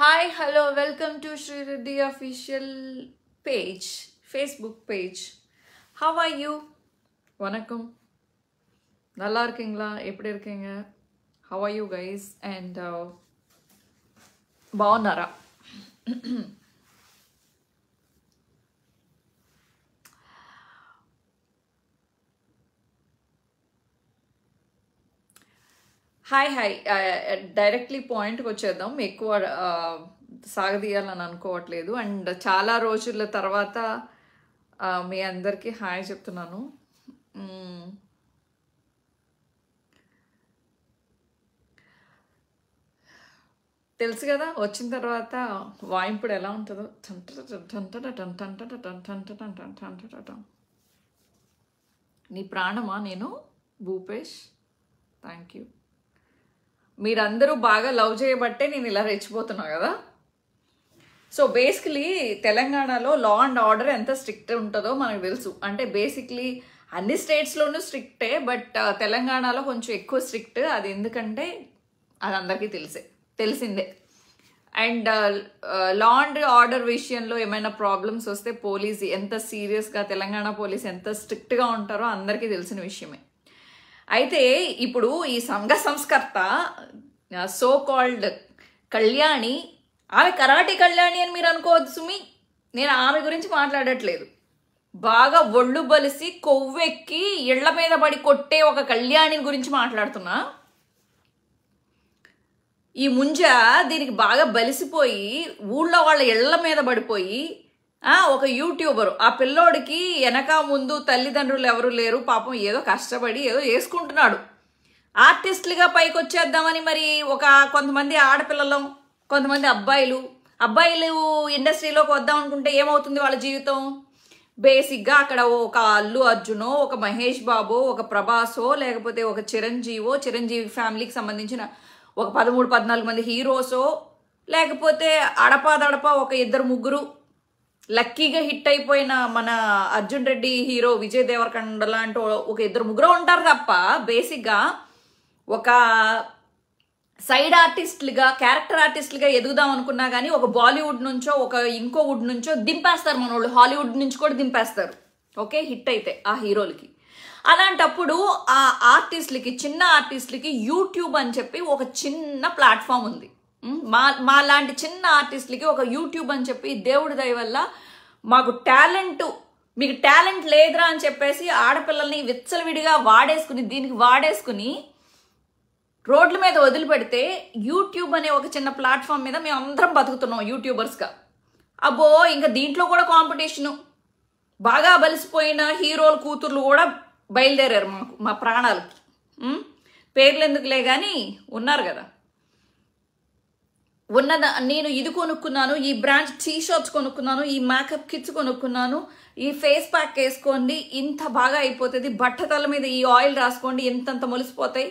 hi hello welcome to Sri Reddy official page Facebook page how are you வணக்கம் நல்லா இருக்கீங்களா எப்படி இருக்கீங்க how are you guys and பாவனாரா హాయ్ హాయ్ డైరెక్ట్లీ పాయింట్కి వచ్చేద్దాం ఎక్కువ సాగదీయాలని అనుకోవట్లేదు అండ్ చాలా రోజుల తర్వాత మీ అందరికీ హాయ్ చెప్తున్నాను తెలుసు కదా వచ్చిన తర్వాత వాయింపుడు ఎలా ఉంటుందో నీ ప్రాణమా నేను భూపేష్ థ్యాంక్ యూ మీరందరూ బాగా లవ్ చేయబట్టే నేను ఇలా రెచ్చిపోతున్నా కదా సో బేసిక్లీ తెలంగాణలో లా అండ్ ఆర్డర్ ఎంత స్ట్రిక్ట్ ఉంటుందో మనకు తెలుసు అంటే బేసిక్లీ అన్ని స్టేట్స్లోనూ స్ట్రిక్టే బట్ తెలంగాణలో కొంచెం ఎక్కువ స్ట్రిక్ట్ అది ఎందుకంటే అది అందరికీ తెలిసే తెలిసిందే అండ్ లా అండ్ ఆర్డర్ విషయంలో ఏమైనా ప్రాబ్లమ్స్ వస్తే పోలీస్ ఎంత సీరియస్గా తెలంగాణ పోలీస్ ఎంత స్ట్రిక్ట్గా ఉంటారో అందరికీ తెలిసిన విషయమే అయితే ఇప్పుడు ఈ సంఘ సంస్కర్త సో కాల్డ్ కళ్యాణి ఆమె కరాటే కళ్యాణి అని మీరు అనుకోవద్దు సుమి నేను ఆమె గురించి మాట్లాడట్లేదు బాగా ఒళ్ళు బలిసి కొవ్వెక్కి ఇళ్ల మీద పడి కొట్టే ఒక కళ్యాణి గురించి మాట్లాడుతున్నా ఈ ముంజ దీనికి బాగా బలిసిపోయి ఊళ్ళో వాళ్ళ ఇళ్ల మీద పడిపోయి ఒక యూట్యూబరు ఆ పిల్లోడికి వెనక ముందు తల్లిదండ్రులు ఎవరు లేరు పాపం ఏదో కష్టపడి ఏదో వేసుకుంటున్నాడు ఆర్టిస్టులుగా పైకి వచ్చేద్దామని మరి ఒక కొంతమంది ఆడపిల్లలం కొంతమంది అబ్బాయిలు అబ్బాయిలు ఇండస్ట్రీలోకి వద్దాం అనుకుంటే ఏమవుతుంది వాళ్ళ జీవితం బేసిక్గా అక్కడ ఒక అల్లు అర్జునో ఒక మహేష్ బాబో ఒక ప్రభాసో లేకపోతే ఒక చిరంజీవో చిరంజీవి ఫ్యామిలీకి సంబంధించిన ఒక పదమూడు పద్నాలుగు మంది హీరోసో లేకపోతే అడపాదడప ఒక ఇద్దరు ముగ్గురు లక్కీగా హిట్ అయిపోయిన మన అర్జున్ రెడ్డి హీరో విజయ్ దేవరకొండ లాంటి ఒక ఇద్దరు ముగ్గురు ఉంటారు తప్ప బేసిక్గా ఒక సైడ్ ఆర్టిస్ట్లుగా క్యారెక్టర్ ఆర్టిస్ట్లుగా ఎదుగుదాం అనుకున్నా కానీ ఒక బాలీవుడ్ నుంచో ఒక ఇంకో వుడ్ నుంచో దింపేస్తారు మన వాళ్ళు హాలీవుడ్ నుంచి కూడా దింపేస్తారు ఓకే హిట్ అయితే ఆ హీరోలకి అలాంటప్పుడు ఆ ఆర్టిస్టులకి చిన్న ఆర్టిస్టులకి యూట్యూబ్ అని చెప్పి ఒక చిన్న ప్లాట్ఫామ్ ఉంది మా మా లాంటి చిన్న ఆర్టిస్టులకి ఒక యూట్యూబ్ అని చెప్పి దేవుడి దయ వల్ల మాకు టాలెంట్ మీకు టాలెంట్ లేదురా అని చెప్పేసి ఆడపిల్లల్ని విచ్చలవిడిగా వాడేసుకుని దీనికి వాడేసుకుని రోడ్ల మీద వదిలిపెడితే యూట్యూబ్ అనే ఒక చిన్న ప్లాట్ఫామ్ మీద మేము అందరం బతుకుతున్నాం యూట్యూబర్స్గా అబ్బో ఇంకా దీంట్లో కూడా కాంపిటీషను బాగా బలిసిపోయిన హీరోల కూతుర్లు కూడా బయలుదేరారు మాకు మా ప్రాణాలకి పేర్లు ఎందుకులే కానీ ఉన్నారు కదా ఉన్నద నేను ఇది కొనుక్కున్నాను ఈ బ్రాండ్ టీ షర్ట్స్ కొనుక్కున్నాను ఈ మేకప్ కిట్స్ కొనుక్కున్నాను ఈ ఫేస్ ప్యాక్ వేసుకోండి ఇంత బాగా అయిపోతుంది బట్టతల మీద ఈ ఆయిల్ రాసుకోండి ఎంతంత మొలిసిపోతాయి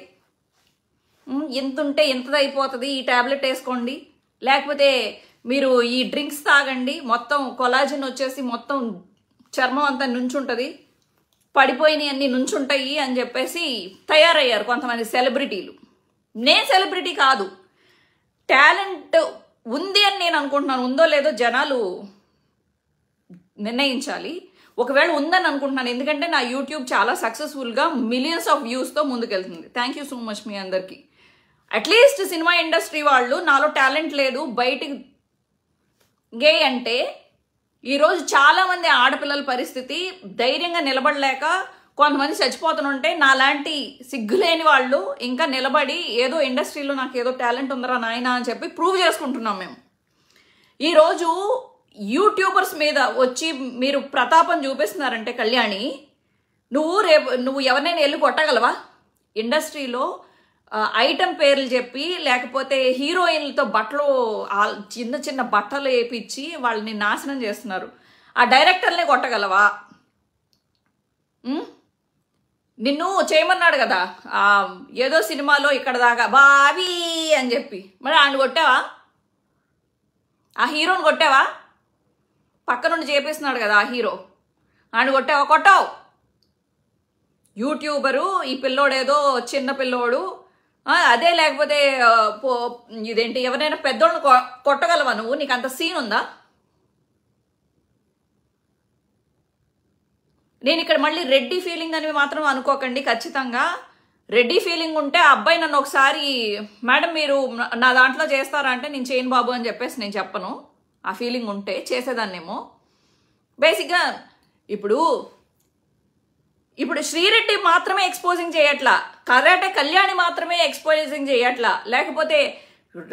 ఎంత ఉంటే ఎంతది అయిపోతుంది ఈ ట్యాబ్లెట్ వేసుకోండి లేకపోతే మీరు ఈ డ్రింక్స్ తాగండి మొత్తం కొలాజిన్ వచ్చేసి మొత్తం చర్మం అంతా నుంచుంటుంది పడిపోయినవి అన్నీ నుంచుంటాయి అని చెప్పేసి తయారయ్యారు కొంతమంది సెలబ్రిటీలు నేను సెలబ్రిటీ కాదు టాలెంట్ ఉంది అని నేను అనుకుంటున్నాను ఉందో లేదో జనాలు నిర్ణయించాలి ఒకవేళ ఉందని అనుకుంటున్నాను ఎందుకంటే నా యూట్యూబ్ చాలా సక్సెస్ఫుల్గా మిలియన్స్ ఆఫ్ వ్యూస్తో ముందుకెళ్తుంది థ్యాంక్ యూ సో మచ్ మీ అందరికీ అట్లీస్ట్ సినిమా ఇండస్ట్రీ వాళ్ళు నాలో టాలెంట్ లేదు బయటికి గే అంటే ఈరోజు చాలామంది ఆడపిల్లల పరిస్థితి ధైర్యంగా నిలబడలేక కొంతమంది చచ్చిపోతుంటే నాలాంటి సిగ్గులేని వాళ్ళు ఇంకా నిలబడి ఏదో ఇండస్ట్రీలో నాకు ఏదో టాలెంట్ ఉందరా నాయన అని చెప్పి ప్రూవ్ చేసుకుంటున్నాం మేము ఈరోజు యూట్యూబర్స్ మీద వచ్చి మీరు ప్రతాపం చూపిస్తున్నారంటే కళ్యాణి నువ్వు రేపు నువ్వు ఎవరినైనా వెళ్ళి కొట్టగలవా ఇండస్ట్రీలో ఐటమ్ పేర్లు చెప్పి లేకపోతే హీరోయిన్లతో బట్టలు చిన్న చిన్న బట్టలు వేపించి వాళ్ళని నాశనం చేస్తున్నారు ఆ డైరెక్టర్నే కొట్టగలవా నిన్ను చేయమన్నాడు కదా ఏదో సినిమాలో ఇక్కడ దాకా బావి అని చెప్పి మరి ఆయన కొట్టావా ఆ హీరోని కొట్టావా పక్క నుండి చేపిస్తున్నాడు కదా ఆ హీరో ఆయన కొట్టావా కొట్టావు యూట్యూబరు ఈ పిల్లోడేదో చిన్న పిల్లోడు అదే లేకపోతే ఇదేంటి ఎవరైనా పెద్దోడిని కొట్టగలవా నువ్వు నీకు అంత సీన్ ఉందా నేను ఇక్కడ మళ్ళీ రెడ్డి ఫీలింగ్ అని మాత్రం అనుకోకండి ఖచ్చితంగా రెడ్డి ఫీలింగ్ ఉంటే ఆ అబ్బాయి నన్ను ఒకసారి మేడం మీరు నా దాంట్లో చేస్తారా అంటే నేను చేయను బాబు అని చెప్పేసి నేను చెప్పను ఆ ఫీలింగ్ ఉంటే చేసేదాన్నేమో బేసిక్గా ఇప్పుడు ఇప్పుడు శ్రీరెడ్డి మాత్రమే ఎక్స్పోజింగ్ చేయట్లా కరాటే కళ్యాణి మాత్రమే ఎక్స్పోజింగ్ చేయట్లా లేకపోతే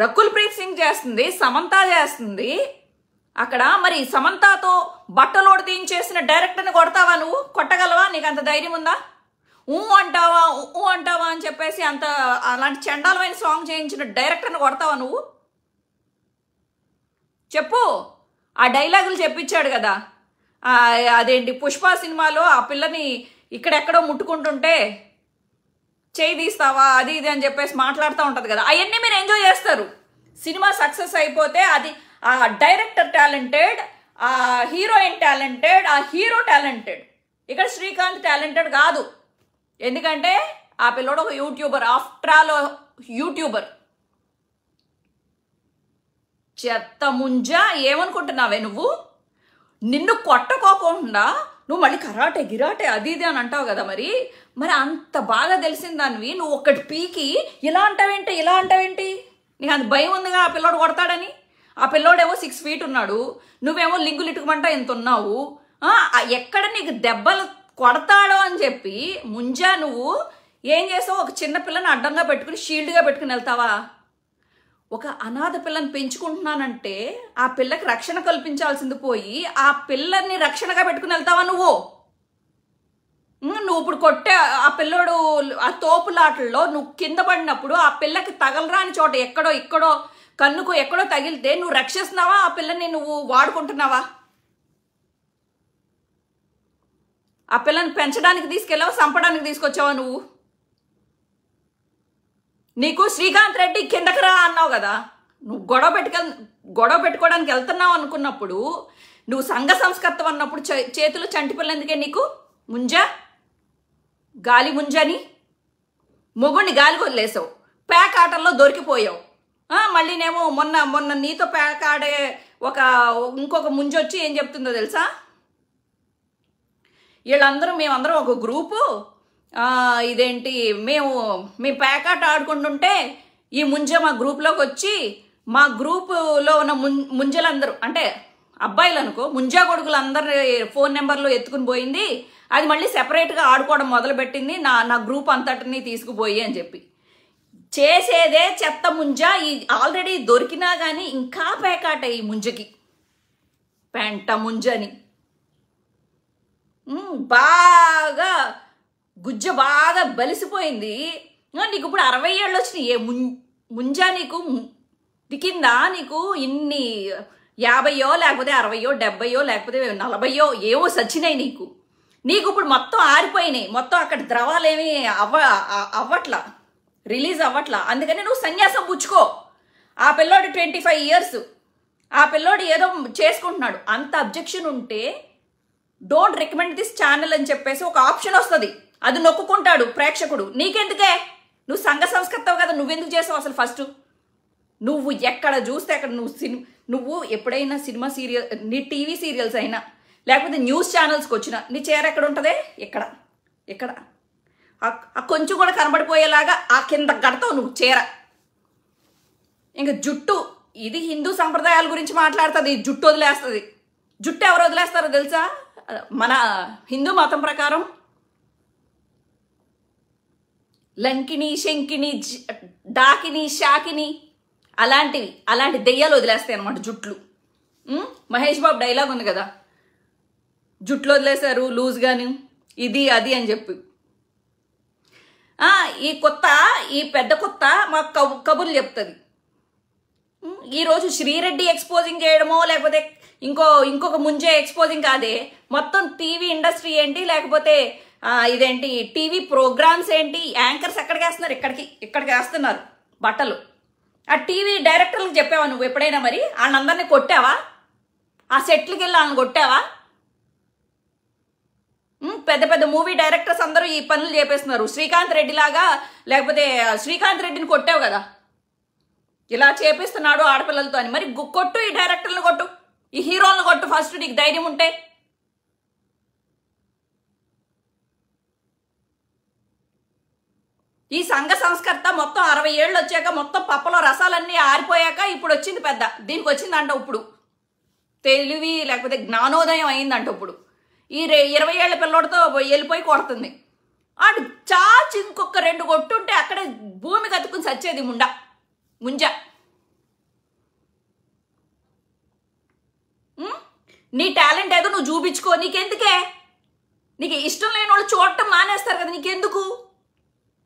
రకుల్ ప్రీత్ సింగ్ చేస్తుంది సమంత చేస్తుంది అక్కడ మరి సమంతాతో బట్టలోడు తీయించేసిన డైరెక్టర్ని కొడతావా నువ్వు కొట్టగలవా నీకు అంత ధైర్యం ఉందా ఊ అంటావా ఊ అంటావా అని చెప్పేసి అంత అలాంటి చండాలమైన సాంగ్ చేయించిన డైరెక్టర్ని కొడతావా నువ్వు చెప్పు ఆ డైలాగులు చెప్పించాడు కదా అదేంటి పుష్ప సినిమాలో ఆ పిల్లని ఇక్కడెక్కడో ముట్టుకుంటుంటే చేయి తీస్తావా అది ఇది అని చెప్పేసి మాట్లాడుతూ ఉంటుంది కదా అవన్నీ మీరు ఎంజాయ్ చేస్తారు సినిమా సక్సెస్ అయిపోతే అది ఆ డైరెక్టర్ టాలెంటెడ్ ఆ హీరోయిన్ టాలెంటెడ్ ఆ హీరో టాలెంటెడ్ ఇక్కడ శ్రీకాంత్ టాలెంటెడ్ కాదు ఎందుకంటే ఆ పిల్లోడు ఒక యూట్యూబర్ ఆఫ్టర్ ఆల్ యూట్యూబర్ చెత్త ముంజ ఏమనుకుంటున్నావే నువ్వు నిన్ను కొట్టకోకుండా నువ్వు మళ్ళీ కరాటే గిరాటే అది ఇది అని అంటావు కదా మరి మరి అంత బాగా తెలిసిన దానివి నువ్వు ఒక్కటి పీకి ఇలా అంటావేంటి ఇలా అంటావేంటి నీకు అంత భయం ఉందిగా ఆ పిల్లోడు కొడతాడని ఆ పిల్లోడేమో సిక్స్ ఫీట్ ఉన్నాడు నువ్వేమో లింగులు ఇటుకమంట ఎంత ఉన్నావు ఎక్కడ నీకు దెబ్బలు కొడతాడో అని చెప్పి ముంజా నువ్వు ఏం చేసావు ఒక చిన్న పిల్లని అడ్డంగా పెట్టుకుని షీల్డ్గా పెట్టుకుని వెళ్తావా ఒక అనాథ పిల్లని పెంచుకుంటున్నానంటే ఆ పిల్లకి రక్షణ కల్పించాల్సింది పోయి ఆ పిల్లని రక్షణగా పెట్టుకుని వెళ్తావా నువ్వు నువ్వు ఇప్పుడు కొట్టే ఆ పిల్లోడు ఆ తోపులాటల్లో నువ్వు కింద పడినప్పుడు ఆ పిల్లకి తగలరాని చోట ఎక్కడో ఇక్కడో కన్నుకు ఎక్కడో తగిలితే నువ్వు రక్షిస్తున్నావా ఆ పిల్లని నువ్వు వాడుకుంటున్నావా ఆ పిల్లని పెంచడానికి తీసుకెళ్ళావు చంపడానికి తీసుకొచ్చావా నువ్వు నీకు శ్రీకాంత్ రెడ్డి కిందకి రా అన్నావు కదా నువ్వు గొడవ పెట్టుకెళ్ గొడవ పెట్టుకోవడానికి వెళ్తున్నావు అనుకున్నప్పుడు నువ్వు సంఘ సంస్కర్తం అన్నప్పుడు చేతులు చంటిపిల్ల ఎందుకే నీకు ముంజా గాలి ముంజని మొగుడిని గాలి వదిలేసావు ప్యాక్ ఆటల్లో దొరికిపోయావు మళ్ళీనేమో మొన్న మొన్న నీతో పేకాడే ఒక ఇంకొక ముంజొచ్చి ఏం చెప్తుందో తెలుసా వీళ్ళందరూ మేమందరం ఒక గ్రూపు ఇదేంటి మేము మీ పేకాట ఆడుకుంటుంటే ఈ ముంజ మా గ్రూప్లోకి వచ్చి మా గ్రూపులో ఉన్న ముం ముంజలందరూ అంటే అబ్బాయిలు అనుకో ముంజా కొడుకులు అందరి ఫోన్ నెంబర్లు ఎత్తుకుని పోయింది అది మళ్ళీ సెపరేట్గా ఆడుకోవడం మొదలుపెట్టింది నా నా గ్రూప్ అంతటిని తీసుకుపోయి అని చెప్పి చేసేదే చెత్త ముంజ ఈ ఆల్రెడీ దొరికినా కానీ ఇంకా పేకాట ఈ ముంజకి పెంట ముంజని బాగా గుజ్జ బాగా బలిసిపోయింది నీకు ఇప్పుడు అరవై ఏళ్ళు వచ్చినాయి ఏ ముంజ నీకు దికిందా నీకు ఇన్ని యాభైయో లేకపోతే అరవయో డెబ్బయో లేకపోతే నలభయో ఏవో సచ్చినాయి నీకు నీకు ఇప్పుడు మొత్తం ఆరిపోయినాయి మొత్తం అక్కడ ఏమీ అవ్వ అవ్వట్లా రిలీజ్ అవ్వట్లా అందుకని నువ్వు సన్యాసం పుచ్చుకో ఆ పిల్లోడు ట్వంటీ ఫైవ్ ఇయర్స్ ఆ పిల్లోడు ఏదో చేసుకుంటున్నాడు అంత అబ్జెక్షన్ ఉంటే డోంట్ రికమెండ్ దిస్ ఛానల్ అని చెప్పేసి ఒక ఆప్షన్ వస్తుంది అది నొక్కుకుంటాడు ప్రేక్షకుడు నీకెందుకే నువ్వు సంఘ సంస్కర్తవు కదా నువ్వెందుకు చేసావు అసలు ఫస్ట్ నువ్వు ఎక్కడ చూస్తే అక్కడ నువ్వు సినిమా నువ్వు ఎప్పుడైనా సినిమా సీరియల్ నీ టీవీ సీరియల్స్ అయినా లేకపోతే న్యూస్ ఛానల్స్కి వచ్చినా నీ చీర ఎక్కడ ఉంటుంది ఇక్కడ ఇక్కడ ఆ కొంచెం కూడా కనబడిపోయేలాగా ఆ కింద కడతావు నువ్వు చీర ఇంకా జుట్టు ఇది హిందూ సంప్రదాయాల గురించి మాట్లాడుతుంది జుట్టు వదిలేస్తుంది జుట్టు ఎవరు వదిలేస్తారో తెలుసా మన హిందూ మతం ప్రకారం లంకిని శంకిని డాకిని షాకిని అలాంటివి అలాంటి దెయ్యాలు వదిలేస్తాయి అనమాట జుట్లు మహేష్ బాబు డైలాగ్ ఉంది కదా జుట్లు వదిలేశారు కానీ ఇది అది అని చెప్పి ఈ కొత్త ఈ పెద్ద కొత్త మాకు కబు కబుర్లు చెప్తుంది ఈరోజు శ్రీరెడ్డి ఎక్స్పోజింగ్ చేయడమో లేకపోతే ఇంకో ఇంకొక ముంచే ఎక్స్పోజింగ్ కాదే మొత్తం టీవీ ఇండస్ట్రీ ఏంటి లేకపోతే ఇదేంటి టీవీ ప్రోగ్రామ్స్ ఏంటి యాంకర్స్ ఎక్కడికి వేస్తున్నారు ఇక్కడికి ఇక్కడికి వేస్తున్నారు బట్టలు ఆ టీవీ డైరెక్టర్లకు చెప్పావా నువ్వు ఎప్పుడైనా మరి వాళ్ళందరినీ కొట్టావా ఆ సెట్లకి వెళ్ళి వాళ్ళని కొట్టావా పెద్ద పెద్ద మూవీ డైరెక్టర్స్ అందరూ ఈ పనులు చేపేస్తున్నారు శ్రీకాంత్ రెడ్డి లాగా లేకపోతే శ్రీకాంత్ రెడ్డిని కొట్టావు కదా ఇలా చేపిస్తున్నాడు ఆడపిల్లలతో అని మరి కొట్టు ఈ డైరెక్టర్లు కొట్టు ఈ హీరోలను కొట్టు ఫస్ట్ నీకు ధైర్యం ఉంటే ఈ సంఘ సంస్కర్త మొత్తం అరవై ఏళ్ళు వచ్చాక మొత్తం పప్పలో రసాలన్నీ ఆరిపోయాక ఇప్పుడు వచ్చింది పెద్ద దీనికి వచ్చిందంట ఇప్పుడు తెలివి లేకపోతే జ్ఞానోదయం అయిందంట ఇప్పుడు ఈ రే ఇరవై ఏళ్ళ పిల్లోడితో వెళ్ళిపోయి కొడుతుంది అండ్ చాచి ఇంకొక రెండు కొట్టుంటే అక్కడే భూమి కతుకుని చచ్చేది ముండ ముంజ నీ టాలెంట్ ఏదో నువ్వు చూపించుకో నీకెందుకే నీకు ఇష్టం లేని వాళ్ళు చూడటం మానేస్తారు కదా నీకెందుకు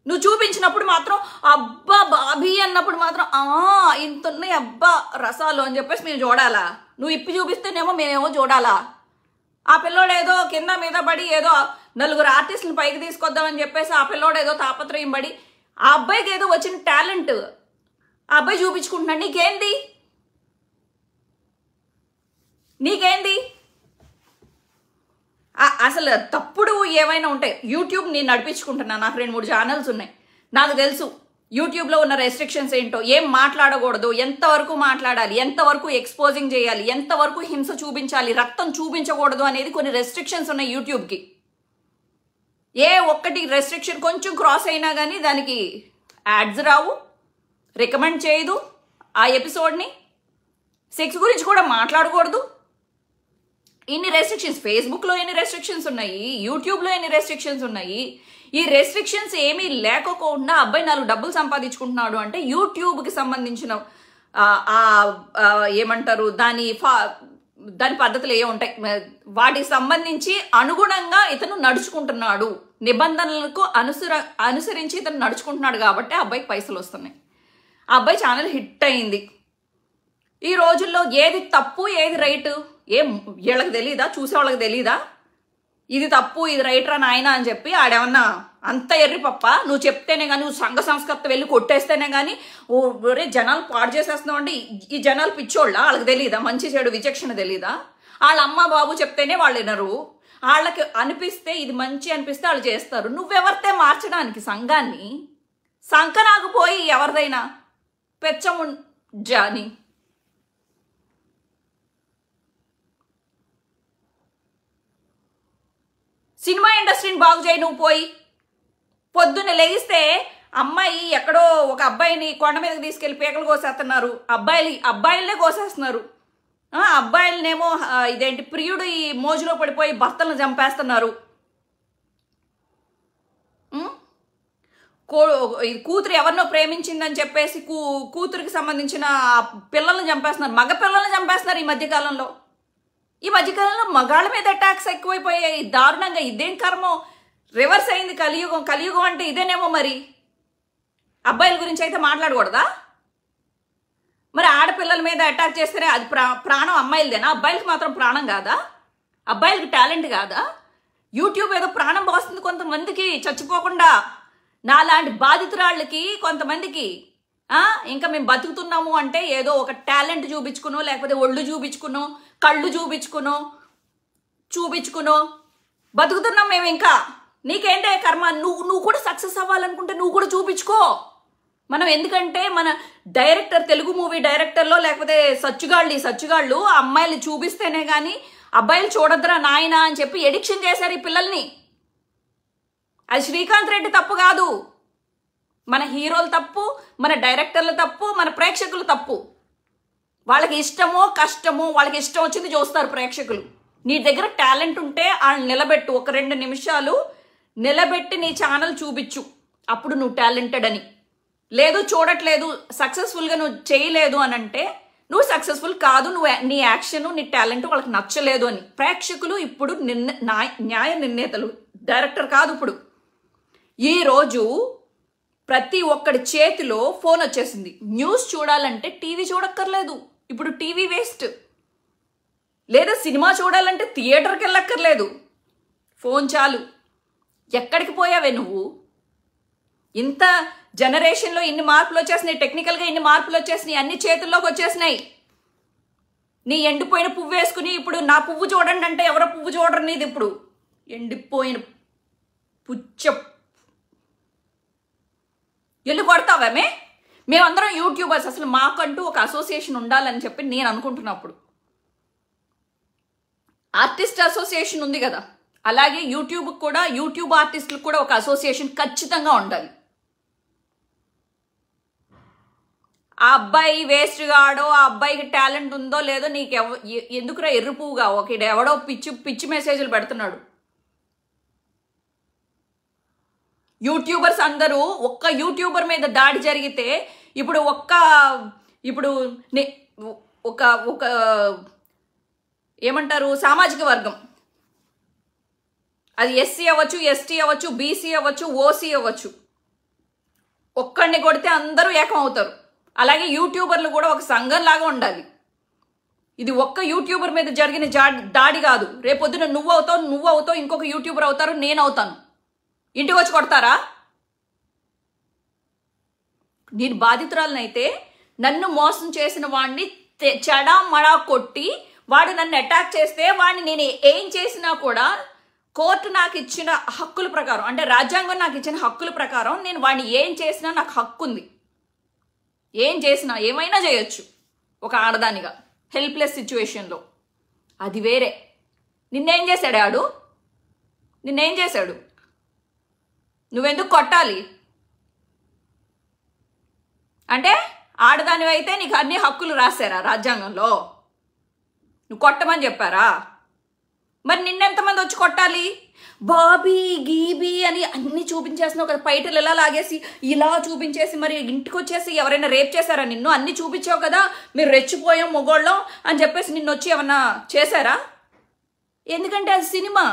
నువ్వు చూపించినప్పుడు మాత్రం అబ్బా బాబీ అన్నప్పుడు మాత్రం ఆ ఇంత ఉన్నాయి అబ్బా రసాలు అని చెప్పేసి మేము చూడాలా నువ్వు ఇప్పి చూపిస్తేనేమో మేమేమో చూడాలా ఆ పిల్లోడు ఏదో కింద మీద పడి ఏదో నలుగురు ఆర్టిస్టులు పైకి తీసుకొద్దామని చెప్పేసి ఆ పిల్లోడు ఏదో తాపత్రయం పడి ఆ అబ్బాయికి ఏదో వచ్చిన టాలెంట్ ఆ అబ్బాయి చూపించుకుంటున్నాడు నీకేంది నీకేంది అసలు తప్పుడు ఏమైనా ఉంటాయి యూట్యూబ్ నేను నడిపించుకుంటున్నాను నాకు రెండు మూడు ఛానల్స్ ఉన్నాయి నాకు తెలుసు యూట్యూబ్లో ఉన్న రెస్ట్రిక్షన్స్ ఏంటో ఏం మాట్లాడకూడదు ఎంతవరకు మాట్లాడాలి ఎంతవరకు ఎక్స్పోజింగ్ చేయాలి ఎంతవరకు హింస చూపించాలి రక్తం చూపించకూడదు అనేది కొన్ని రెస్ట్రిక్షన్స్ ఉన్నాయి యూట్యూబ్కి ఏ ఒక్కటి రెస్ట్రిక్షన్ కొంచెం క్రాస్ అయినా కానీ దానికి యాడ్స్ రావు రికమెండ్ చేయదు ఆ ఎపిసోడ్ని సెక్స్ గురించి కూడా మాట్లాడకూడదు ఇన్ని రెస్ట్రిక్షన్స్ ఫేస్బుక్లో ఎన్ని రెస్ట్రిక్షన్స్ ఉన్నాయి యూట్యూబ్లో ఎన్ని రెస్ట్రిక్షన్స్ ఉన్నాయి ఈ రెస్ట్రిక్షన్స్ ఏమీ లేకోకుండా అబ్బాయి నాలుగు డబ్బులు సంపాదించుకుంటున్నాడు అంటే యూట్యూబ్కి సంబంధించిన ఏమంటారు దాని ఫా దాని పద్ధతులు ఏ ఉంటాయి వాటికి సంబంధించి అనుగుణంగా ఇతను నడుచుకుంటున్నాడు నిబంధనలకు అనుసర అనుసరించి ఇతను నడుచుకుంటున్నాడు కాబట్టి ఆ అబ్బాయికి పైసలు వస్తున్నాయి ఆ అబ్బాయి ఛానల్ హిట్ అయింది ఈ రోజుల్లో ఏది తప్పు ఏది రైట్ ఏం వీళ్ళకి తెలియదా చూసే వాళ్ళకి తెలియదా ఇది తప్పు ఇది అని ఆయన అని చెప్పి ఆడేమన్నా అంత పప్ప నువ్వు చెప్తేనే కానీ నువ్వు సంఘ సంస్కర్త వెళ్ళి కొట్టేస్తేనే కానీ ఒరే జనాలు పాడు చేసేస్తున్నావు అండి ఈ జనాలు పిచ్చోళ్ళ వాళ్ళకి తెలియదా మంచి చెడు విచక్షణ తెలీదా వాళ్ళ అమ్మ బాబు చెప్తేనే వాళ్ళు వినరు వాళ్ళకి అనిపిస్తే ఇది మంచి అనిపిస్తే వాళ్ళు చేస్తారు నువ్వెవరితే మార్చడానికి సంఘాన్ని పోయి ఎవరిదైనా పెచ్చము జానీ సినిమా ఇండస్ట్రీని బాగు చేయి నువ్వు పోయి పొద్దున్న లెగిస్తే అమ్మాయి ఎక్కడో ఒక అబ్బాయిని కొండ మీద తీసుకెళ్లి పీకలు కోసేస్తున్నారు అబ్బాయిలు అబ్బాయిలనే కోసేస్తున్నారు అబ్బాయిలనేమో ఇదేంటి ప్రియుడు ఈ మోజులో పడిపోయి భర్తలను చంపేస్తున్నారు కో కూతురు ఎవరినో ప్రేమించిందని చెప్పేసి కూ కూతురికి సంబంధించిన పిల్లల్ని చంపేస్తున్నారు మగ పిల్లల్ని చంపేస్తున్నారు ఈ మధ్యకాలంలో ఈ మధ్యకాలంలో మగాళ్ళ మీద అటాక్స్ ఎక్కువైపోయాయి దారుణంగా ఇదేం కర్మం రివర్స్ అయింది కలియుగం కలియుగం అంటే ఇదేనేమో మరి అబ్బాయిల గురించి అయితే మాట్లాడకూడదా మరి ఆడపిల్లల మీద అటాక్ చేస్తేనే అది ప్రా ప్రాణం అమ్మాయిలదేనా అబ్బాయిలకి మాత్రం ప్రాణం కాదా అబ్బాయిలకి టాలెంట్ కాదా యూట్యూబ్ ఏదో ప్రాణం పోస్తుంది కొంతమందికి చచ్చిపోకుండా నాలాంటి బాధితురాళ్ళకి కొంతమందికి ఇంకా మేము బతుకుతున్నాము అంటే ఏదో ఒక టాలెంట్ చూపించుకును లేకపోతే ఒళ్ళు చూపించుకును కళ్ళు చూపించుకును చూపించుకునో బతుకుతున్నాం మేము ఇంకా నీకేంటే కర్మ నువ్వు నువ్వు కూడా సక్సెస్ అవ్వాలనుకుంటే నువ్వు కూడా చూపించుకో మనం ఎందుకంటే మన డైరెక్టర్ తెలుగు మూవీ డైరెక్టర్లో లేకపోతే సచ్చుగాళ్ళు ఈ సచ్చుగాళ్ళు అమ్మాయిలు చూపిస్తేనే కానీ అబ్బాయిలు చూడద్రా నాయన అని చెప్పి ఎడిక్షన్ చేశారు ఈ పిల్లల్ని అది శ్రీకాంత్ రెడ్డి తప్పు కాదు మన హీరోలు తప్పు మన డైరెక్టర్లు తప్పు మన ప్రేక్షకులు తప్పు వాళ్ళకి ఇష్టమో కష్టమో వాళ్ళకి ఇష్టం వచ్చింది చూస్తారు ప్రేక్షకులు నీ దగ్గర టాలెంట్ ఉంటే వాళ్ళని నిలబెట్టు ఒక రెండు నిమిషాలు నిలబెట్టి నీ ఛానల్ చూపించు అప్పుడు నువ్వు టాలెంటెడ్ అని లేదు చూడట్లేదు సక్సెస్ఫుల్గా నువ్వు చేయలేదు అని అంటే నువ్వు సక్సెస్ఫుల్ కాదు నువ్వు నీ యాక్షన్ నీ టాలెంట్ వాళ్ళకి నచ్చలేదు అని ప్రేక్షకులు ఇప్పుడు నిర్ణ న్యాయ నిర్ణేతలు డైరెక్టర్ కాదు ఇప్పుడు ఈరోజు ప్రతి ఒక్కడి చేతిలో ఫోన్ వచ్చేసింది న్యూస్ చూడాలంటే టీవీ చూడక్కర్లేదు ఇప్పుడు టీవీ వేస్ట్ లేదా సినిమా చూడాలంటే థియేటర్కి వెళ్ళక్కర్లేదు ఫోన్ చాలు ఎక్కడికి పోయావే నువ్వు ఇంత జనరేషన్లో ఇన్ని మార్పులు వచ్చేసినాయి టెక్నికల్గా ఇన్ని మార్పులు వచ్చేసినాయి అన్ని చేతుల్లోకి వచ్చేసినాయి నీ ఎండిపోయిన పువ్వు వేసుకుని ఇప్పుడు నా పువ్వు చూడండి అంటే ఎవరో పువ్వు చూడరు నీది ఇప్పుడు ఎండిపోయిన పుచ్చ ఎల్లు కొడతావామే మేమందరం యూట్యూబర్స్ అసలు మాకంటూ ఒక అసోసియేషన్ ఉండాలని చెప్పి నేను అనుకుంటున్నప్పుడు ఆర్టిస్ట్ అసోసియేషన్ ఉంది కదా అలాగే యూట్యూబ్ కూడా యూట్యూబ్ ఆర్టిస్టులు కూడా ఒక అసోసియేషన్ ఖచ్చితంగా ఉండాలి ఆ అబ్బాయి వేస్ట్ కాడో ఆ అబ్బాయికి టాలెంట్ ఉందో లేదో నీకు ఎవ ఎందుకురా ఎర్రుపువ్వుగా ఒక ఎవడో పిచ్చి పిచ్చి మెసేజ్లు పెడుతున్నాడు యూట్యూబర్స్ అందరూ ఒక్క యూట్యూబర్ మీద దాడి జరిగితే ఇప్పుడు ఒక్క ఇప్పుడు నే ఒక ఒక ఏమంటారు సామాజిక వర్గం అది ఎస్సీ అవ్వచ్చు ఎస్టీ అవ్వచ్చు బీసీ అవ్వచ్చు ఓసీ అవ్వచ్చు ఒక్కడిని కొడితే అందరూ ఏకమవుతారు అలాగే యూట్యూబర్లు కూడా ఒక సంఘంలాగా ఉండాలి ఇది ఒక్క యూట్యూబర్ మీద జరిగిన దాడి కాదు రేపొద్దున నువ్వు అవుతావు నువ్వు అవుతావు ఇంకొక యూట్యూబర్ అవుతారు నేను అవుతాను ఇంటికి వచ్చి కొడతారా నేను బాధితురాలనైతే నన్ను మోసం చేసిన వాడిని చెడా మడా కొట్టి వాడు నన్ను అటాక్ చేస్తే వాడిని నేను ఏం చేసినా కూడా కోర్టు నాకు ఇచ్చిన హక్కుల ప్రకారం అంటే రాజ్యాంగం నాకు ఇచ్చిన హక్కుల ప్రకారం నేను వాడిని ఏం చేసినా నాకు హక్కు ఉంది ఏం చేసినా ఏమైనా చేయొచ్చు ఒక ఆడదానిగా హెల్ప్లెస్ సిచ్యువేషన్లో అది వేరే నిన్నేం చేశాడు ఆడు నిన్నేం చేశాడు నువ్వెందుకు కొట్టాలి అంటే ఆడదానివైతే నీకు అన్ని హక్కులు రాశారా రాజ్యాంగంలో నువ్వు కొట్టమని చెప్పారా మరి నిన్నెంతమంది వచ్చి కొట్టాలి బాబీ గీబీ అని అన్ని చూపించేస్తున్నావు కదా పైటలు ఇలా లాగేసి ఇలా చూపించేసి మరి ఇంటికి వచ్చేసి ఎవరైనా రేప్ చేశారా నిన్ను అన్ని చూపించావు కదా మీరు రెచ్చిపోయాం మొగోళ్ళం అని చెప్పేసి నిన్ను వచ్చి ఏమన్నా చేశారా ఎందుకంటే అది సినిమా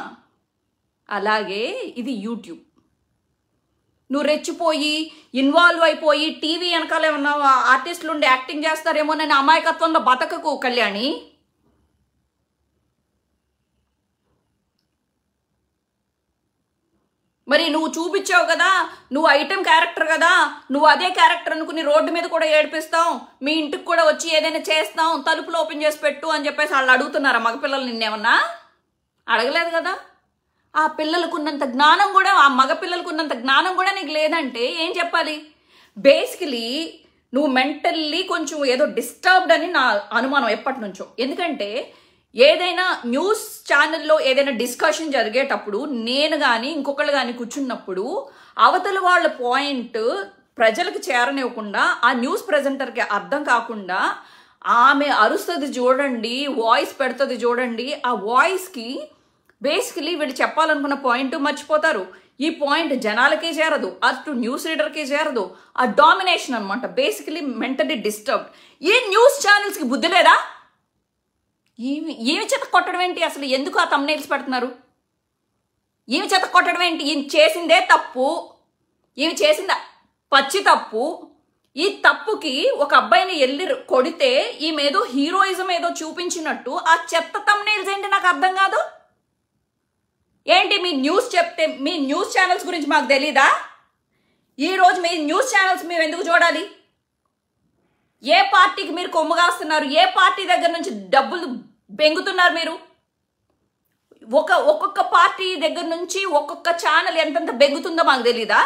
అలాగే ఇది యూట్యూబ్ నువ్వు రెచ్చిపోయి ఇన్వాల్వ్ అయిపోయి టీవీ వెనకాల ఏమన్నా ఆర్టిస్టులు ఉండి యాక్టింగ్ చేస్తారేమో నేను అమాయకత్వంలో బతకకు కళ్యాణి మరి నువ్వు చూపించావు కదా నువ్వు ఐటెం క్యారెక్టర్ కదా నువ్వు అదే క్యారెక్టర్ అనుకుని రోడ్డు మీద కూడా ఏడిపిస్తావు మీ ఇంటికి కూడా వచ్చి ఏదైనా చేస్తాం తలుపులు ఓపెన్ చేసి పెట్టు అని చెప్పేసి వాళ్ళు అడుగుతున్నారా మగపిల్లలు నిన్నేమన్నా అడగలేదు కదా ఆ పిల్లలకున్నంత జ్ఞానం కూడా ఆ మగ పిల్లలకున్నంత జ్ఞానం కూడా నీకు లేదంటే ఏం చెప్పాలి బేసికలీ నువ్వు మెంటల్లీ కొంచెం ఏదో డిస్టర్బ్డ్ అని నా అనుమానం ఎప్పటి నుంచో ఎందుకంటే ఏదైనా న్యూస్ ఛానల్లో ఏదైనా డిస్కషన్ జరిగేటప్పుడు నేను కానీ ఇంకొకళ్ళు కానీ కూర్చున్నప్పుడు అవతల వాళ్ళ పాయింట్ ప్రజలకు చేరనివ్వకుండా ఆ న్యూస్ ప్రజెంటర్కి అర్థం కాకుండా ఆమె అరుస్తుంది చూడండి వాయిస్ పెడుతుంది చూడండి ఆ వాయిస్కి బేసికలీ వీళ్ళు చెప్పాలనుకున్న పాయింట్ మర్చిపోతారు ఈ పాయింట్ జనాలకే చేరదు అటు న్యూస్ రీడర్కే చేరదు ఆ డామినేషన్ అనమాట బేసికలీ మెంటలీ డిస్టర్బ్ ఏ న్యూస్ ఛానల్స్కి బుద్ధి లేదా ఏమి ఏమి చేత కొట్టడం ఏంటి అసలు ఎందుకు ఆ తమ్నేల్స్ పెడుతున్నారు ఏమి చేత కొట్టడం ఏంటి ఈయన చేసిందే తప్పు ఈమె చేసిందా పచ్చి తప్పు ఈ తప్పుకి ఒక అబ్బాయిని ఎల్లి కొడితే ఈమెదో హీరోయిజం ఏదో చూపించినట్టు ఆ చెత్త తమ్నేల్స్ ఏంటి నాకు అర్థం కాదు ఏంటి మీ న్యూస్ చెప్తే మీ న్యూస్ ఛానల్స్ గురించి మాకు తెలీదా ఈరోజు మీ న్యూస్ ఛానల్స్ మేము ఎందుకు చూడాలి ఏ పార్టీకి మీరు కొమ్ముగాస్తున్నారు ఏ పార్టీ దగ్గర నుంచి డబ్బులు బెంగుతున్నారు మీరు ఒక ఒక్కొక్క పార్టీ దగ్గర నుంచి ఒక్కొక్క ఛానల్ ఎంతంత బెంగుతుందో మాకు తెలీదా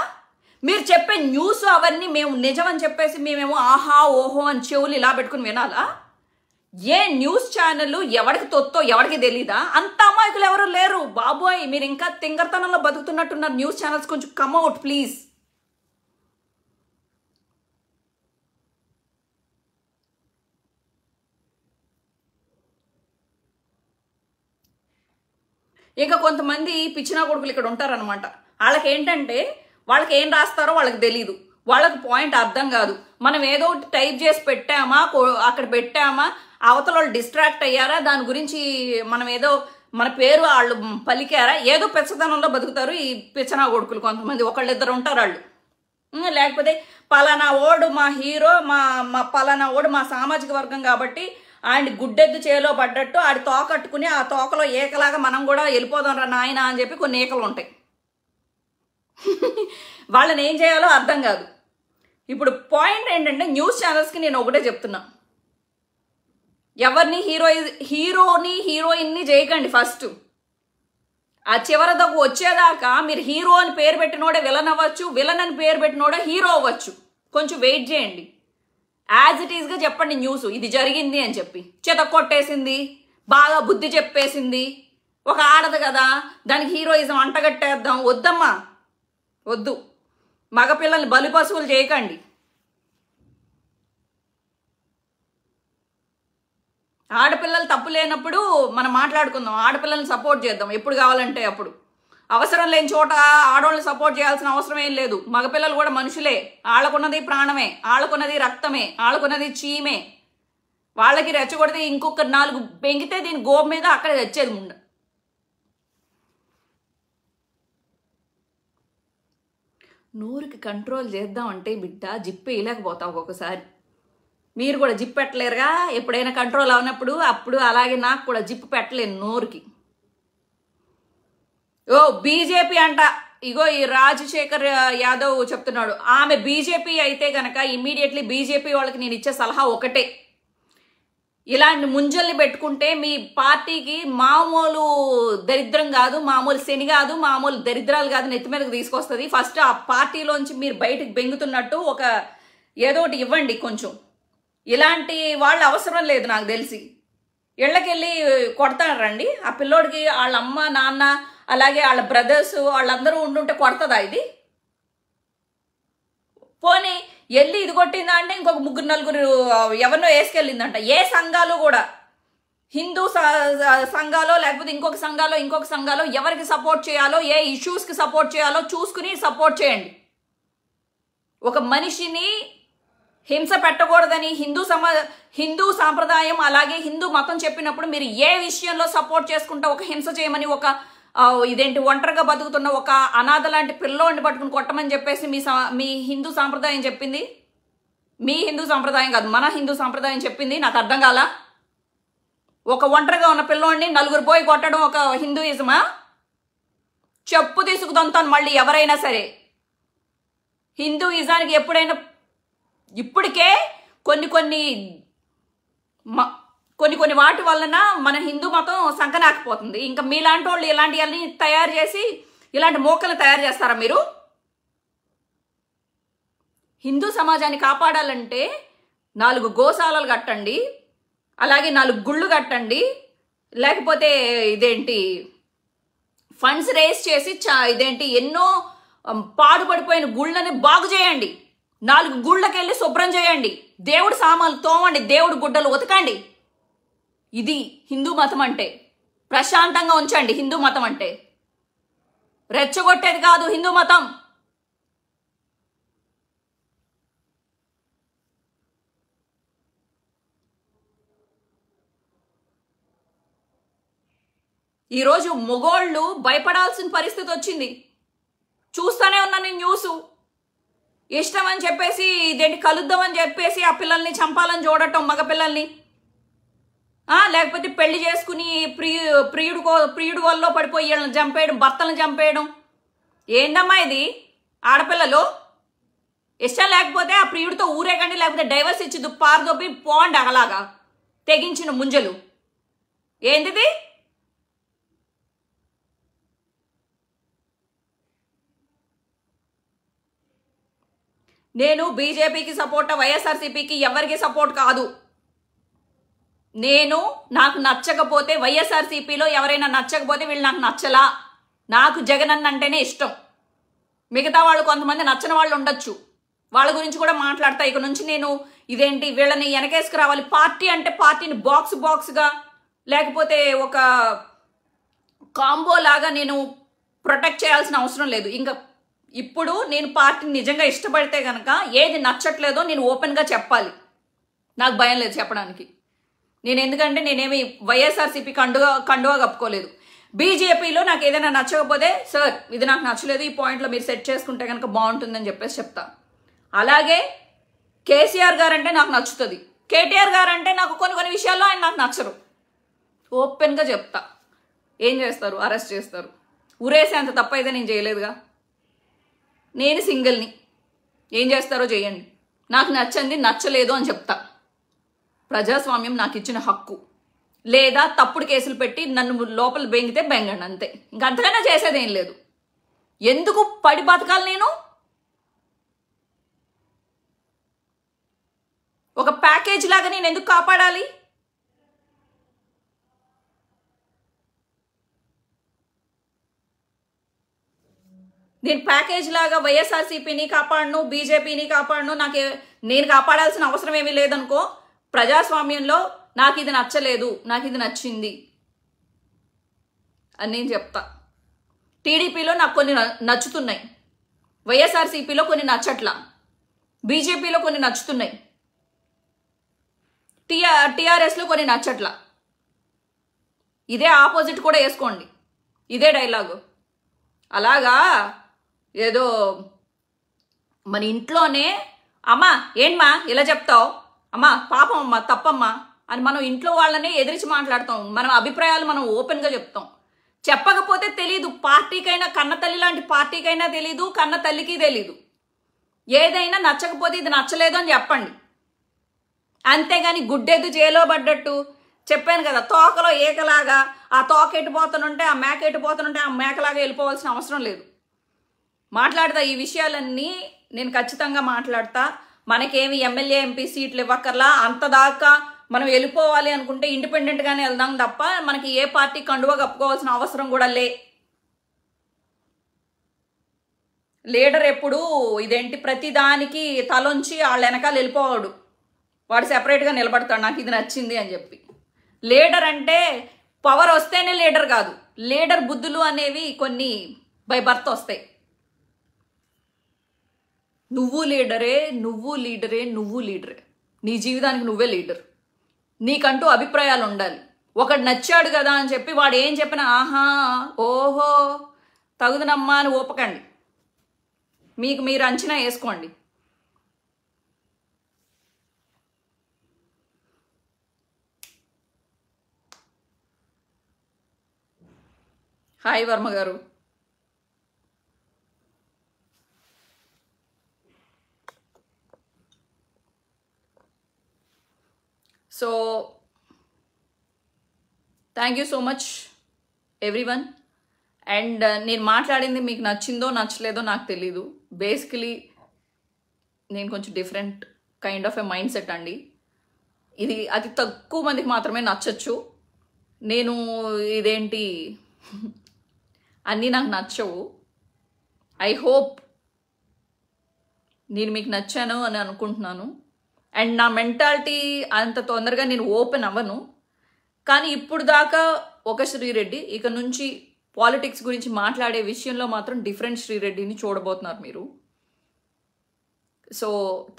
మీరు చెప్పే న్యూస్ అవన్నీ మేము నిజమని చెప్పేసి మేమేమో ఆహా ఓహో అని చెవులు ఇలా పెట్టుకుని వినాలా ఏ న్యూస్ ఛానల్ ఎవరికి తొత్తో ఎవరికి తెలీదా అంత అమాయకులు ఎవరు లేరు బాబోయ్ మీరు ఇంకా తింగర్తనంలో బతుకుతున్నట్టున్నారు న్యూస్ ఛానల్స్ కొంచెం కమ్అవుట్ ప్లీజ్ ఇంకా కొంతమంది పిచ్చినా కొడుకులు ఇక్కడ ఉంటారనమాట వాళ్ళకి ఏంటంటే వాళ్ళకి ఏం రాస్తారో వాళ్ళకి తెలీదు వాళ్ళకి పాయింట్ అర్థం కాదు మనం ఏదో టైప్ చేసి పెట్టామా అక్కడ పెట్టామా అవతల వాళ్ళు డిస్ట్రాక్ట్ అయ్యారా దాని గురించి మనం ఏదో మన పేరు వాళ్ళు పలికారా ఏదో పెచ్చదనంలో బతుకుతారు ఈ పిచ్చనా కొడుకులు కొంతమంది ఒకళ్ళిద్దరు ఉంటారు వాళ్ళు లేకపోతే పలానా ఓడు మా హీరో మా మా పలానా ఓడు మా సామాజిక వర్గం కాబట్టి ఆయన గుడ్డెద్దు చేలో పడ్డట్టు ఆడి తోకట్టుకుని ఆ తోకలో ఏకలాగా మనం కూడా వెళ్ళిపోదాం రా నాయన అని చెప్పి కొన్ని ఏకలు ఉంటాయి వాళ్ళని ఏం చేయాలో అర్థం కాదు ఇప్పుడు పాయింట్ ఏంటంటే న్యూస్ ఛానల్స్కి నేను ఒకటే చెప్తున్నా ఎవరిని హీరో హీరోని హీరోయిన్ని చేయకండి ఫస్ట్ ఆ చివరిదకు వచ్చేదాకా మీరు హీరో అని పేరు పెట్టినోడే విలన్ అవ్వచ్చు విలన్ అని పేరు పెట్టినోడే హీరో అవ్వచ్చు కొంచెం వెయిట్ చేయండి యాజ్ ఇట్ ఈస్గా చెప్పండి న్యూస్ ఇది జరిగింది అని చెప్పి చేత కొట్టేసింది బాగా బుద్ధి చెప్పేసింది ఒక ఆడదు కదా దానికి హీరోయిజం అంటగట్టేద్దాం వద్దమ్మా వద్దు మగపిల్లల్ని బలి పశువులు చేయకండి ఆడపిల్లలు తప్పు లేనప్పుడు మనం మాట్లాడుకుందాం ఆడపిల్లల్ని సపోర్ట్ చేద్దాం ఎప్పుడు కావాలంటే అప్పుడు అవసరం లేని చోట ఆడవాళ్ళని సపోర్ట్ చేయాల్సిన అవసరం ఏం లేదు మగపిల్లలు కూడా మనుషులే ఆళ్ళకున్నది ప్రాణమే ఆళ్ళకున్నది రక్తమే ఆళ్ళకున్నది చీమే వాళ్ళకి రెచ్చగొడితే ఇంకొక నాలుగు బెంగితే దీని గోబు మీద అక్కడ తెచ్చేది ఉండ నూరుకి కంట్రోల్ చేద్దామంటే బిడ్డ జిప్పేయలేకపోతావు వేయలేకపోతావు ఒక్కొక్కసారి మీరు కూడా జిప్ పెట్టలేరుగా ఎప్పుడైనా కంట్రోల్ అవునప్పుడు అప్పుడు అలాగే నాకు కూడా జిప్ పెట్టలేను నోరుకి ఓ బీజేపీ అంట ఇగో ఈ రాజశేఖర్ యాదవ్ చెప్తున్నాడు ఆమె బీజేపీ అయితే గనక ఇమీడియట్లీ బీజేపీ వాళ్ళకి నేను ఇచ్చే సలహా ఒకటే ఇలాంటి ముంజల్ని పెట్టుకుంటే మీ పార్టీకి మామూలు దరిద్రం కాదు మామూలు శని కాదు మామూలు దరిద్రాలు కాదు నెత్తి మీదకి తీసుకొస్తుంది ఫస్ట్ ఆ పార్టీలోంచి మీరు బయటకు బెంగుతున్నట్టు ఒక ఏదో ఒకటి ఇవ్వండి కొంచెం ఇలాంటి వాళ్ళు అవసరం లేదు నాకు తెలిసి ఇళ్ళకెళ్ళి రండి ఆ పిల్లోడికి వాళ్ళ అమ్మ నాన్న అలాగే వాళ్ళ బ్రదర్స్ వాళ్ళందరూ ఉండుంటే కొడతదా ఇది పోనీ వెళ్ళి ఇది కొట్టిందా అంటే ఇంకొక ముగ్గురు నలుగురు ఎవరినో వేసుకెళ్ళిందంట ఏ సంఘాలు కూడా హిందూ సంఘాలో లేకపోతే ఇంకొక సంఘాలో ఇంకొక సంఘాలో ఎవరికి సపోర్ట్ చేయాలో ఏ ఇష్యూస్కి సపోర్ట్ చేయాలో చూసుకుని సపోర్ట్ చేయండి ఒక మనిషిని హింస పెట్టకూడదని హిందూ సమ హిందూ సాంప్రదాయం అలాగే హిందూ మతం చెప్పినప్పుడు మీరు ఏ విషయంలో సపోర్ట్ చేసుకుంటా ఒక హింస చేయమని ఒక ఇదేంటి ఒంటరిగా బతుకుతున్న ఒక అనాథ లాంటి పిల్లోని పట్టుకుని కొట్టమని చెప్పేసి మీ మీ హిందూ సాంప్రదాయం చెప్పింది మీ హిందూ సాంప్రదాయం కాదు మన హిందూ సాంప్రదాయం చెప్పింది నాకు అర్థం కాల ఒక ఒంటరిగా ఉన్న పిల్లోడిని నలుగురు పోయి కొట్టడం ఒక హిందూయిజమా చెప్పు తీసుకుతాను మళ్ళీ ఎవరైనా సరే హిందూయిజానికి ఎప్పుడైనా ఇప్పటికే కొన్ని కొన్ని కొన్ని కొన్ని వాటి వలన మన హిందూ మతం సంకనాకపోతుంది ఇంకా మీలాంటి వాళ్ళు ఇలాంటివన్నీ తయారు చేసి ఇలాంటి మోకలు తయారు చేస్తారా మీరు హిందూ సమాజాన్ని కాపాడాలంటే నాలుగు గోశాలలు కట్టండి అలాగే నాలుగు గుళ్ళు కట్టండి లేకపోతే ఇదేంటి ఫండ్స్ రేస్ చేసి ఇదేంటి ఎన్నో పాడుపడిపోయిన గుళ్ళని బాగు చేయండి నాలుగు గుళ్ళకెళ్ళి శుభ్రం చేయండి దేవుడు సామాన్లు తోమండి దేవుడు గుడ్డలు ఉతకండి ఇది హిందూ మతం అంటే ప్రశాంతంగా ఉంచండి హిందూ మతం అంటే రెచ్చగొట్టేది కాదు హిందూ మతం ఈరోజు మొగోళ్ళు భయపడాల్సిన పరిస్థితి వచ్చింది చూస్తూనే ఉన్నాను నేను న్యూసు ఇష్టం అని చెప్పేసి ఇదేంటి కలుద్దామని చెప్పేసి ఆ పిల్లల్ని చంపాలని చూడటం మగపిల్లల్ని లేకపోతే పెళ్లి చేసుకుని ప్రియు ప్రియుడు ప్రియుడు వల్ల పడిపోయి వీళ్ళని చంపేయడం భర్తలను చంపేయడం ఏందమ్మా ఇది ఆడపిల్లలు ఇష్టం లేకపోతే ఆ ప్రియుడితో ఊరే కండి లేకపోతే డైవర్స్ ఇచ్చి పారదొబ్బి పోండి అగలాగా తెగించిన ముంజలు ఏంటిది నేను బీజేపీకి సపోర్ట్ వైఎస్ఆర్సీపీకి ఎవరికి సపోర్ట్ కాదు నేను నాకు నచ్చకపోతే వైఎస్ఆర్సీపీలో ఎవరైనా నచ్చకపోతే వీళ్ళు నాకు నచ్చలా నాకు జగన్ అంటేనే ఇష్టం మిగతా వాళ్ళు కొంతమంది నచ్చని వాళ్ళు ఉండొచ్చు వాళ్ళ గురించి కూడా మాట్లాడతా ఇక నుంచి నేను ఇదేంటి వీళ్ళని వెనకేసుకురావాలి పార్టీ అంటే పార్టీని బాక్స్ బాక్స్గా లేకపోతే ఒక కాంబో లాగా నేను ప్రొటెక్ట్ చేయాల్సిన అవసరం లేదు ఇంకా ఇప్పుడు నేను పార్టీని నిజంగా ఇష్టపడితే కనుక ఏది నచ్చట్లేదో నేను ఓపెన్గా చెప్పాలి నాకు భయం లేదు చెప్పడానికి నేను ఎందుకంటే నేనేమి వైఎస్ఆర్సీపీ కండుగా కండువా కప్పుకోలేదు బీజేపీలో నాకు ఏదైనా నచ్చకపోతే సార్ ఇది నాకు నచ్చలేదు ఈ పాయింట్లో మీరు సెట్ చేసుకుంటే కనుక బాగుంటుందని చెప్పేసి చెప్తా అలాగే కేసీఆర్ గారు అంటే నాకు నచ్చుతుంది కేటీఆర్ గారు అంటే నాకు కొన్ని కొన్ని విషయాల్లో ఆయన నాకు నచ్చరు ఓపెన్గా చెప్తా ఏం చేస్తారు అరెస్ట్ చేస్తారు ఉరేసే అంత తప్ప అయితే నేను చేయలేదుగా నేను సింగిల్ని ఏం చేస్తారో చేయండి నాకు నచ్చంది నచ్చలేదు అని చెప్తా ప్రజాస్వామ్యం నాకు ఇచ్చిన హక్కు లేదా తప్పుడు కేసులు పెట్టి నన్ను లోపల బెంగితే బెంగండి అంతే ఇంక అంతకైనా చేసేదేం లేదు ఎందుకు పడి బతకాలి నేను ఒక ప్యాకేజ్ లాగా నేను ఎందుకు కాపాడాలి దీని ప్యాకేజ్ లాగా వైఎస్ఆర్సీపీని కాపాడను బీజేపీని కాపాడును నాకు నేను కాపాడాల్సిన అవసరం ఏమీ లేదనుకో ప్రజాస్వామ్యంలో నాకు ఇది నచ్చలేదు నాకు ఇది నచ్చింది అని నేను చెప్తా టీడీపీలో నాకు కొన్ని నచ్చుతున్నాయి వైఎస్ఆర్సీపీలో కొన్ని నచ్చట్లా బీజేపీలో కొన్ని నచ్చుతున్నాయి టీఆర్ టీఆర్ఎస్లో కొన్ని నచ్చట్లా ఇదే ఆపోజిట్ కూడా వేసుకోండి ఇదే డైలాగు అలాగా ఏదో మన ఇంట్లోనే అమ్మా ఏంటమ్మా ఇలా చెప్తావు అమ్మా పాపం అమ్మా తప్పమ్మా అని మనం ఇంట్లో వాళ్ళనే ఎదిరించి మాట్లాడతాం మన అభిప్రాయాలు మనం ఓపెన్గా చెప్తాం చెప్పకపోతే తెలీదు పార్టీకైనా కన్న తల్లి లాంటి పార్టీకైనా తెలీదు కన్న తల్లికి తెలీదు ఏదైనా నచ్చకపోతే ఇది నచ్చలేదు అని చెప్పండి అంతేగాని గుడ్డేది చేలో పడ్డట్టు చెప్పాను కదా తోకలో ఏకలాగా ఆ తోక ఆ మేక ఎటు ఆ మేకలాగా వెళ్ళిపోవాల్సిన అవసరం లేదు మాట్లాడతా ఈ విషయాలన్నీ నేను ఖచ్చితంగా మాట్లాడతా మనకేమి ఎమ్మెల్యే ఎంపీ సీట్లు ఇవ్వక్కర్లా అంత దాకా మనం వెళ్ళిపోవాలి అనుకుంటే ఇండిపెండెంట్గానే వెళ్దాం తప్ప మనకి ఏ పార్టీ కండువా కప్పుకోవాల్సిన అవసరం కూడా లే లీడర్ ఎప్పుడు ఇదేంటి ప్రతి దానికి తలొంచి వాళ్ళ వెనకాల వెళ్ళిపోవాడు వాడు సెపరేట్గా నిలబడతాడు నాకు ఇది నచ్చింది అని చెప్పి లీడర్ అంటే పవర్ వస్తేనే లీడర్ కాదు లీడర్ బుద్ధులు అనేవి కొన్ని బై బర్త్ వస్తాయి నువ్వు లీడరే నువ్వు లీడరే నువ్వు లీడరే నీ జీవితానికి నువ్వే లీడర్ నీకంటూ అభిప్రాయాలు ఉండాలి ఒకడు నచ్చాడు కదా అని చెప్పి వాడు ఏం చెప్పినా ఆహా ఓహో తగుదనమ్మా అని ఓపకండి మీకు మీరు అంచనా వేసుకోండి hi Varma garu so thank you so much everyone and నేను మాట్లాడింది మీకు నచ్చిందో నచ్చలేదో నాకు తెలీదు బేసికలీ నేను కొంచెం different kind of a mind set అండి ఇది అతి తక్కువ మందికి మాత్రమే నచ్చచ్చు నేను ఇదేంటి అన్నీ నాకు నచ్చవు ఐ హోప్ నేను మీకు నచ్చాను అని అనుకుంటున్నాను అండ్ నా మెంటాలిటీ అంత తొందరగా నేను ఓపెన్ అవ్వను కానీ ఇప్పుడు దాకా ఒక శ్రీరెడ్డి ఇక నుంచి పాలిటిక్స్ గురించి మాట్లాడే విషయంలో మాత్రం డిఫరెంట్ శ్రీరెడ్డిని చూడబోతున్నారు మీరు సో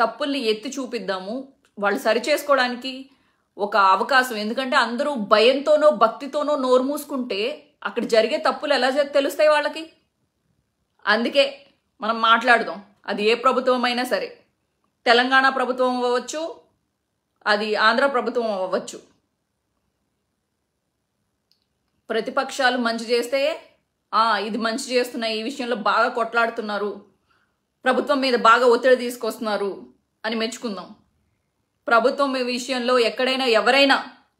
తప్పుల్ని ఎత్తి చూపిద్దాము వాళ్ళు సరిచేసుకోవడానికి ఒక అవకాశం ఎందుకంటే అందరూ భయంతోనో భక్తితోనో నోరు మూసుకుంటే అక్కడ జరిగే తప్పులు ఎలా తెలుస్తాయి వాళ్ళకి అందుకే మనం మాట్లాడదాం అది ఏ ప్రభుత్వం అయినా సరే తెలంగాణ ప్రభుత్వం అవ్వచ్చు అది ఆంధ్ర ప్రభుత్వం అవ్వచ్చు ప్రతిపక్షాలు మంచి చేస్తే ఇది మంచి చేస్తున్నాయి ఈ విషయంలో బాగా కొట్లాడుతున్నారు ప్రభుత్వం మీద బాగా ఒత్తిడి తీసుకొస్తున్నారు అని మెచ్చుకుందాం ప్రభుత్వం విషయంలో ఎక్కడైనా ఎవరైనా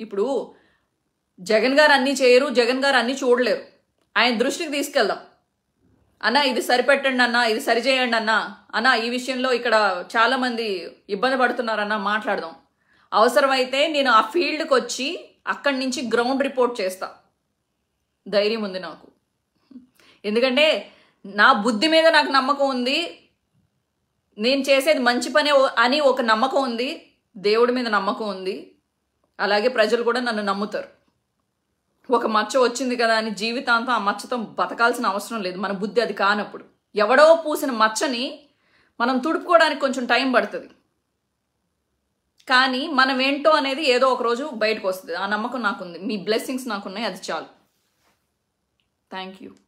ఇప్పుడు జగన్ గారు అన్నీ చేయరు జగన్ గారు అన్నీ చూడలేరు ఆయన దృష్టికి తీసుకెళ్దాం అన్నా ఇది సరిపెట్టండి అన్నా ఇది సరిచేయండి అన్నా అన్నా ఈ విషయంలో ఇక్కడ చాలామంది ఇబ్బంది పడుతున్నారన్నా మాట్లాడదాం అవసరమైతే నేను ఆ ఫీల్డ్కి వచ్చి అక్కడి నుంచి గ్రౌండ్ రిపోర్ట్ చేస్తా ధైర్యం ఉంది నాకు ఎందుకంటే నా బుద్ధి మీద నాకు నమ్మకం ఉంది నేను చేసేది మంచి పనే అని ఒక నమ్మకం ఉంది దేవుడి మీద నమ్మకం ఉంది అలాగే ప్రజలు కూడా నన్ను నమ్ముతారు ఒక మచ్చ వచ్చింది కదా అని జీవితాంతం ఆ మచ్చతో బతకాల్సిన అవసరం లేదు మన బుద్ధి అది కానప్పుడు ఎవడో పూసిన మచ్చని మనం తుడుపుకోవడానికి కొంచెం టైం పడుతుంది కానీ మనం ఏంటో అనేది ఏదో ఒక రోజు బయటకు వస్తుంది ఆ నమ్మకం నాకుంది మీ బ్లెస్సింగ్స్ నాకున్నాయి అది చాలు థ్యాంక్ యూ